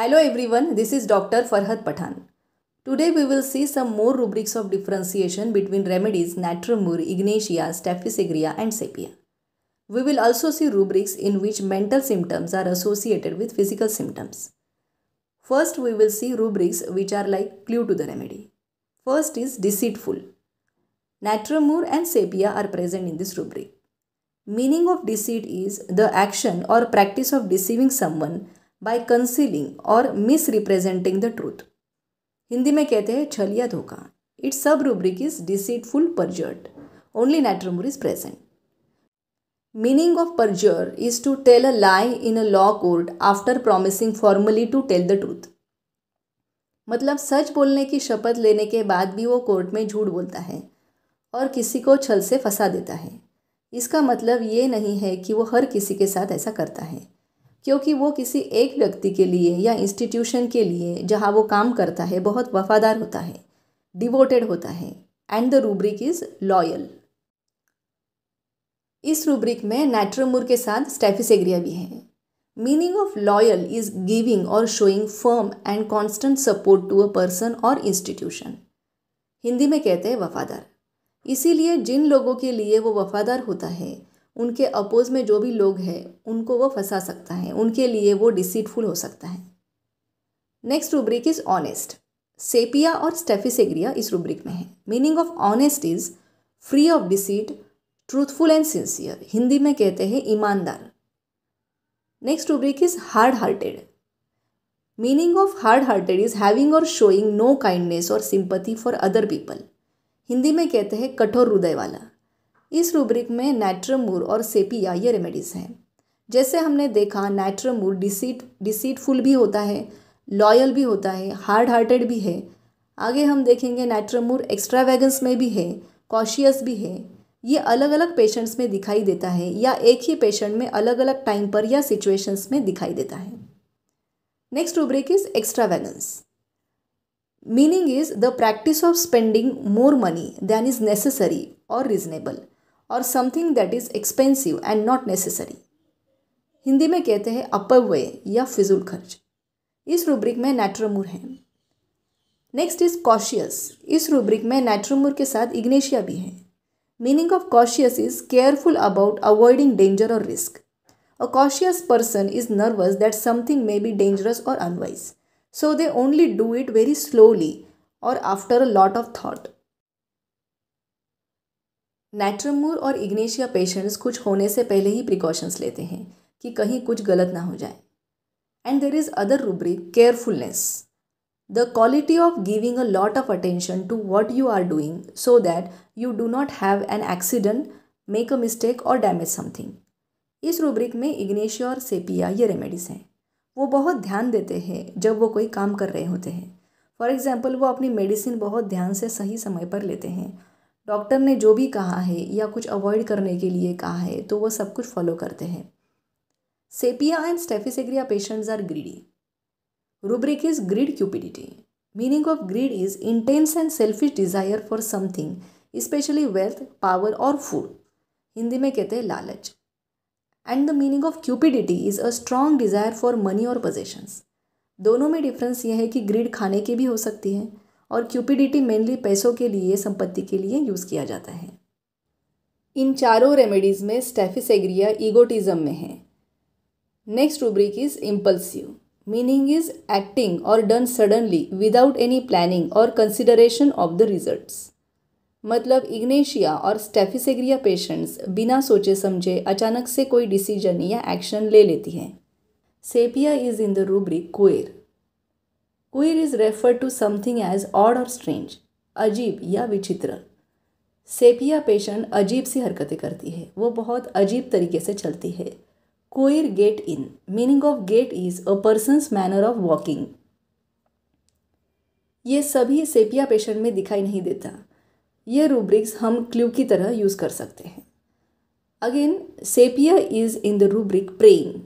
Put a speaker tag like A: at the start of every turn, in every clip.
A: Hello everyone, this is Dr. Farhad Pathan. Today we will see some more rubrics of differentiation between remedies Natramur, Ignatia, Staphysegria and Sepia. We will also see rubrics in which mental symptoms are associated with physical symptoms. First we will see rubrics which are like clue to the remedy. First is deceitful. Natramur and Sepia are present in this rubric. Meaning of deceit is the action or practice of deceiving someone by concealing और representing the truth Hindi में कहते हैं छल या धोखा its sub rubric is deceitful perjured only natrum mur is present meaning of perjure is to tell a lie in a law court after promising formally to tell the truth मतलब सच बोलने की शपथ लेने के बाद भी वो कोर्ट में झूठ बोलता है और किसी को छल से फंसा देता है इसका मतलब ये नहीं है कि वो हर किसी के साथ ऐसा करता है क्योंकि वो किसी एक व्यक्ति के लिए या इंस्टीट्यूशन के लिए जहाँ वो काम करता है बहुत वफादार होता है डिवोटेड होता है and the rubric is loyal इस रूब्रिक में नाइट्रोमुर के साथ स्टेफिसेग्रिया भी है meaning of loyal is giving or showing firm and constant support to a person or institution Hindi में कहते हैं वफादार इसीलिए जिन लोगों के लिए वो वफादार होता है उनके अपोज में जो भी लोग हैं उनको वो फंसा सकता है उनके लिए वो डिसीटफुल हो सकता है next rubric is honest sepia और स्टेफिसेग्रिया इस रूब्रिक में है meaning of honest is free of deceit truthful and sincere Hindi में कहते हैं ईमानदार next rubric is hard hearted meaning of hard hearted is having or showing no kindness or sympathy for other people Hindi में कहते हैं कठोर हृदय वाला इस रूब्रिक में नाइट्रमूर और सेपिया ये रेमेडीज़ हैं जैसे हमने देखा नाइट्रमूर डिसीट डिसीटफुल भी होता है लॉयल भी होता है हार्ड हार्टेड भी है आगे हम देखेंगे नाइट्रमूर एक्स्ट्रावेगन्स में भी है कॉशियस भी है ये अलग अलग पेशेंट्स में दिखाई देता है या एक ही पेशेंट में अलग अलग टाइम पर या सिचुएशंस में दिखाई देता है next rubric is extravagance meaning is the practice of spending more money than is necessary or reasonable or something that is expensive and not necessary Hindi में कहते हैं अपर वे या फिजूल खर्च इस रूब्रिक में नेट्रोमूर है नेक्स्ट इज कॉशियस इस रूब्रिक में नेट्रोमूर के साथ इग्नेशिया भी है meaning of cautious is careful about avoiding danger or risk a cautious person is nervous that something may be dangerous or unwise so they only do it very slowly और after a lot of thought natrum mur और ignatia patients कुछ होने से पहले ही precautions लेते हैं कि कहीं कुछ गलत ना हो जाए and there is other rubric carefulness the quality of giving a lot of attention to what you are doing so that you do not have an accident make a mistake or damage something इस rubric में ignatia और sepia ये remedies हैं वो बहुत ध्यान देते हैं जब वो कोई काम कर रहे होते हैं फॉर एग्ज़ाम्पल वो अपनी मेडिसिन बहुत ध्यान से सही समय पर लेते हैं डॉक्टर ने जो भी कहा है या कुछ अवॉइड करने के लिए कहा है तो वह सब कुछ फॉलो करते हैं sepia and staphisagria patients are greedy rubric is greed cupidity meaning of greed is intense and selfish desire for something specially wealth power or food Hindi में कहते हैं लालच and the meaning of cupidity is a strong desire for money or possessions दोनों में difference यह है कि grid खाने की भी हो सकती है और क्यूपिडिटी मेनली पैसों के लिए संपत्ति के लिए यूज़ किया जाता है इन चारों रेमेडीज़ में स्टेफिसेग्रिया ईगोटिज़म में है next rubric is impulsive meaning is acting or done suddenly without any planning or consideration of the results मतलब इग्नेशिया और स्टेफिसेग्रिया पेशेंट्स बिना सोचे समझे अचानक से कोई डिसीजन या एक्शन ले लेती हैं sepia is in the rubric queer queer is refer to something as odd or strange अजीब या विचित्र सेपिया पेशेंट अजीब सी हरकतें करती है वो बहुत अजीब तरीके से चलती है queer gait in meaning of gait is a person's manner of walking ये सभी सेपिया पेशेंट में दिखाई नहीं देता ये रूब्रिक्स हम क्ल्यू की तरह यूज़ कर सकते हैं again sepia is in the rubric praying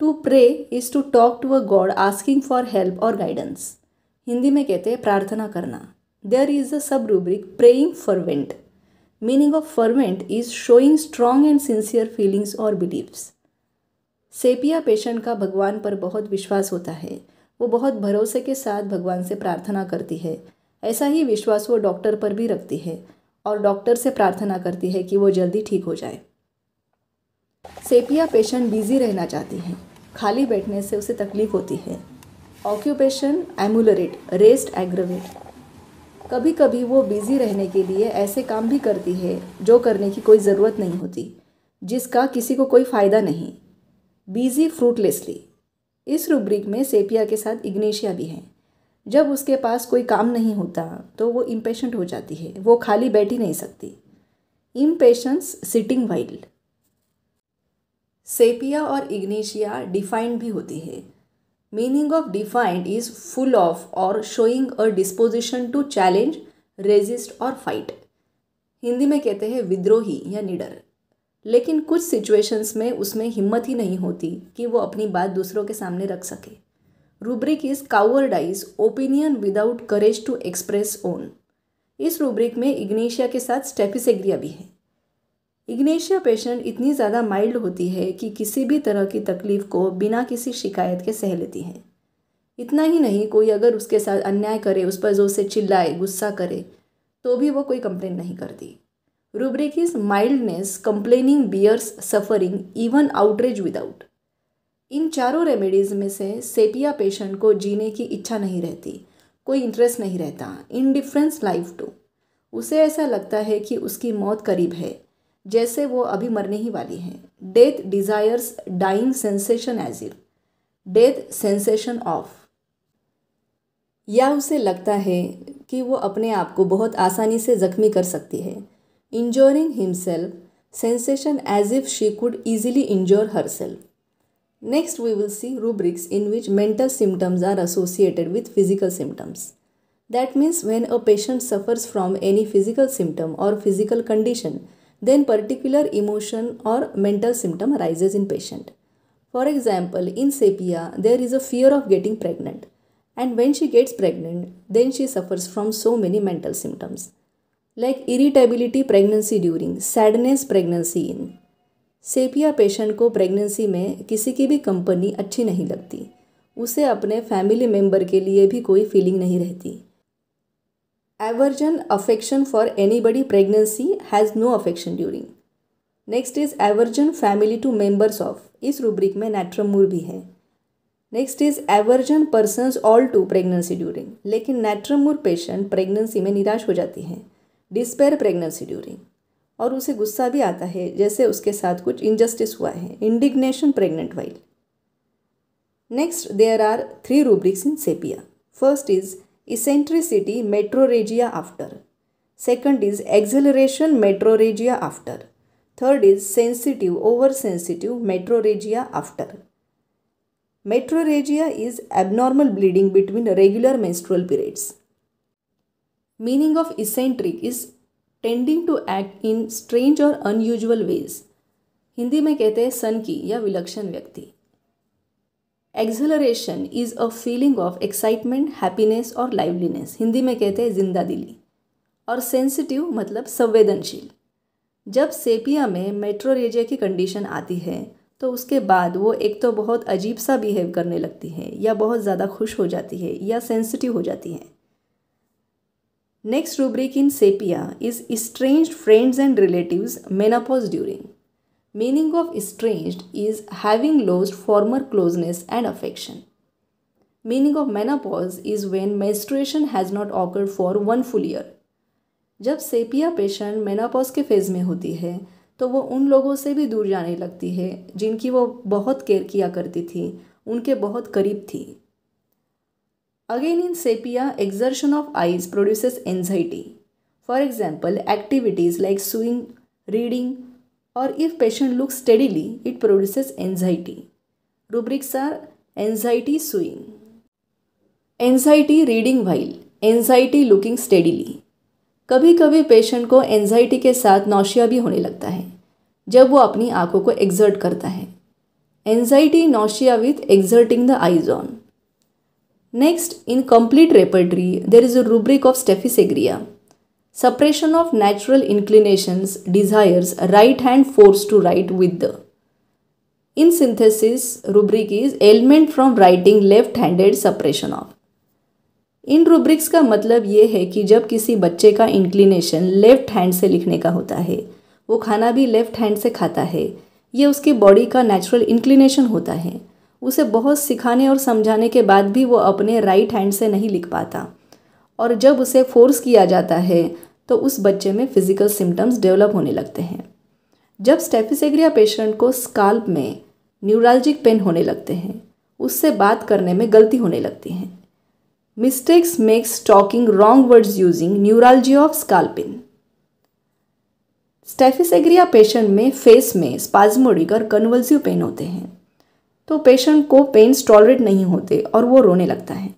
A: to pray is to talk to a god asking for help or guidance Hindi में कहते हैं प्रार्थना करना there is a sub rubric praying fervent meaning of fervent is showing strong and sincere feelings or beliefs sepia patient का भगवान पर बहुत विश्वास होता है वो बहुत भरोसे के साथ भगवान से प्रार्थना करती है ऐसा ही विश्वास वो डॉक्टर पर भी रखती है और डॉक्टर से प्रार्थना करती है कि वो जल्दी ठीक हो जाए सेपिया पेशेंट बिजी रहना चाहती हैं खाली बैठने से उसे तकलीफ होती है ऑक्यूपेशन एमुलरेट रेस्ट एग्रवेट कभी कभी वो बिज़ी रहने के लिए ऐसे काम भी करती है जो करने की कोई ज़रूरत नहीं होती जिसका किसी को कोई फ़ायदा नहीं बिज़ी फ्रूटलेसली इस रूब्रिक में सेपिया के साथ इग्नेशिया भी हैं जब उसके पास कोई काम नहीं होता तो वो इम्पेशेंट हो जाती है वो खाली बैठ ही नहीं सकती इम्पेशंस सिटिंग वाइल्ड सेपिया और इग्नेशिया डिफाइंड भी होती है meaning of defiant is full of or showing a disposition to challenge resist or fight Hindi में कहते हैं विद्रोही या निडर लेकिन कुछ सिचुएशंस में उसमें हिम्मत ही नहीं होती कि वो अपनी बात दूसरों के सामने रख सके rubric is cowardice opinion without courage to express own इस रूब्रिक में इग्नेशिया के साथ स्टेफिसेग्रिया भी है इग्नेशिया पेशेंट इतनी ज़्यादा माइल्ड होती है कि किसी भी तरह की तकलीफ़ को बिना किसी शिकायत के सह लेती है इतना ही नहीं कोई अगर उसके साथ अन्याय करे उस पर जोर से चिल्लाए गुस्सा करे तो भी वो कोई कंप्लेन नहीं करती rubric is mildness complaining bears suffering even outrage without इन चारों रेमेडीज़ में से सेपिया पेशेंट को जीने की इच्छा नहीं रहती कोई इंटरेस्ट नहीं रहता इनडिफरेंस लाइफ टू उसे ऐसा लगता है कि उसकी मौत करीब है जैसे वो अभी मरने ही वाली हैं death desires dying sensation as if death sensation of या उसे लगता है कि वो अपने आप को बहुत आसानी से जख्मी कर सकती है injuring himself sensation as if she could easily injure herself next we will see rubrics in which mental symptoms are associated with physical symptoms that means when a patient suffers from any physical symptom or physical condition then particular emotion or mental symptom arises in patient. For example, in sepia, there is a fear of getting pregnant. And when she gets pregnant, then she suffers from so many mental symptoms like irritability pregnancy during, sadness pregnancy in. Sepia patient को pregnancy में किसी की भी company अच्छी नहीं लगती उसे अपने फैमिली मेम्बर के लिए भी कोई फीलिंग नहीं रहती affection for anybody pregnancy has no affection during next is aversion family to members of इस रूब्रिक में नेट्रमूर भी है next is aversion person all to pregnancy during लेकिन नेट्रमूर पेशेंट प्रेगनेंसी में निराश हो जाती है डिस्पेयर प्रेगनेंसी ड्यूरिंग और उसे गुस्सा भी आता है जैसे उसके साथ कुछ इनजस्टिस हुआ है indignation pregnant while next there are three rubrics in sepia first is eccentricity metroregia after. Second is acceleration metroregia after. Third is sensitive oversensitive metroregia after. Metroregia is abnormal bleeding between regular menstrual periods. Meaning of eccentric is tending to act in strange or unusual ways. Hindi में कहते हैं सन की या विलक्षण व्यक्ति acceleration is a feeling of excitement happiness or liveliness Hindi में कहते हैं जिंदा दिली और सेंसिटिव मतलब संवेदनशील जब सेपिया में मेट्रोरेजिया की कंडीशन आती है तो उसके बाद वो एक तो बहुत अजीब सा बिहेव करने लगती है या बहुत ज़्यादा खुश हो जाती है या सेंसिटिव हो जाती है next rubric in sepia is strange friends and relatives menopause during meaning of estranged is having lost former closeness and affection. Meaning of menopause is when menstruation has not occurred for one full year. जब sepia patient menopause के phase में होती है तो वो उन लोगों से भी दूर जाने लगती है जिनकी वो बहुत केयर किया करती थी उनके बहुत करीब थी again in sepia exertion of eyes produces anxiety for example activities like swing reading or if patient look steadily it produces anxiety rubrics are anxiety sewing anxiety reading while anxiety looking steadily कभी कभी patient को anxiety के साथ nausea भी होने लगता है जब वो अपनी आंखों को एग्जर्ट करता है anxiety nausea with exerting the eyes on next in complete repertory there is a rubric of staphisagria Suppression of natural inclinations, desires, right hand forced to write with the. In synthesis, rubric is ailment from writing left handed suppression of इन rubrics का मतलब ये है कि जब किसी बच्चे का इंक्लिनेशन लेफ्ट हैंड से लिखने का होता है वो खाना भी लेफ्ट हैंड से खाता है ये उसकी बॉडी का नेचुरल इंक्लिनेशन होता है उसे बहुत सिखाने और समझाने के बाद भी वो अपने राइट हैंड से नहीं लिख पाता और जब उसे फोर्स किया जाता है तो उस बच्चे में फिजिकल सिम्टम्स डेवलप होने लगते हैं जब स्टेफिसग्रिया पेशेंट को स्काल्प में न्यूरालजिक पेन होने लगते हैं उससे बात करने में गलती होने लगती है mistakes makes talking wrong words using neuralgia of scalp in staphisagria patient में फेस में स्पाजमोडिक और कन्वल्सिव पेन होते हैं तो पेशेंट को पेन्स टॉलरेट नहीं होते और वो रोने लगता है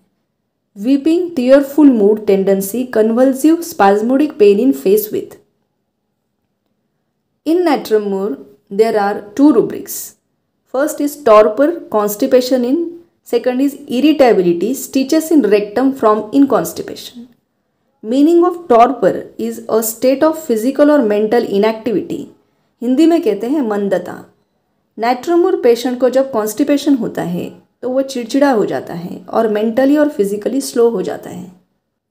A: weeping, tearful mood tendency, convulsive, spasmodic pain in face with. In natramur, there are two rubrics. First is torpor, constipation in. Second is irritability, stitches in rectum from inconstipation. Meaning of torpor is a state of physical or mental inactivity Hindi में कहते हैं मंदता नेट्रोमोर patient को जब constipation होता है तो वो चिड़चिड़ा हो जाता है और मेंटली और फिज़िकली स्लो हो जाता है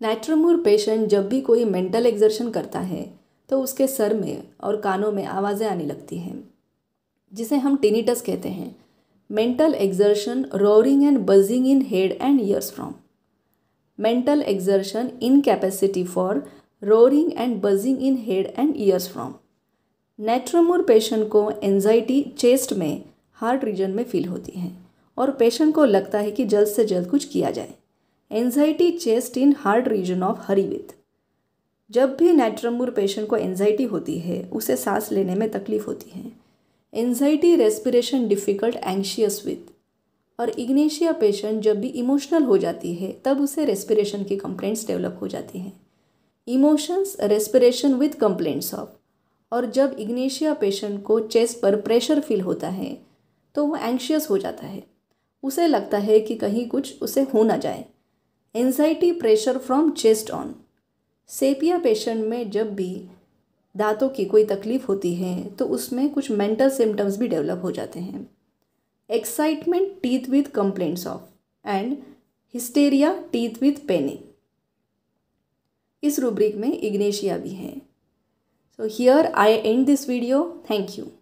A: नाइट्रोमूर पेशेंट जब भी कोई मेंटल एग्जर्शन करता है तो उसके सर में और कानों में आवाज़ें आने लगती हैं जिसे हम टिनिटस कहते हैं mental exertion roaring and buzzing in head and ears from mental exertion capacity for roaring and buzzing in head and ears from natrum mur patient को एनजाइटी चेस्ट में हार्ट रीजन में फील होती है और पेशेंट को लगता है कि जल्द से जल्द कुछ किया जाए anxiety chest in heart region of hurry with जब भी नाइट्रमूर पेशेंट को एन्जाइटी होती है उसे सांस लेने में तकलीफ होती है anxiety respiration difficult anxious with और इग्नेशिया पेशेंट जब भी इमोशनल हो जाती है तब उसे रेस्पिरेशन की कंप्लेंट्स डेवलप हो जाती हैं emotions respiration with complaints of और जब इग्नेशिया पेशेंट को चेस्ट पर प्रेशर फील होता है तो वो एंक्शियस हो जाता है उसे लगता है कि कहीं कुछ उसे हो ना जाए anxiety pressure from chest on sepia patient में जब भी दांतों की कोई तकलीफ होती है तो उसमें कुछ मेंटल सिम्टम्स भी डेवलप हो जाते हैं excitement teeth with complaints of and hysteria teeth with paining इस रूब्रिक में इग्नेशिया भी हैं so here I end this video thank you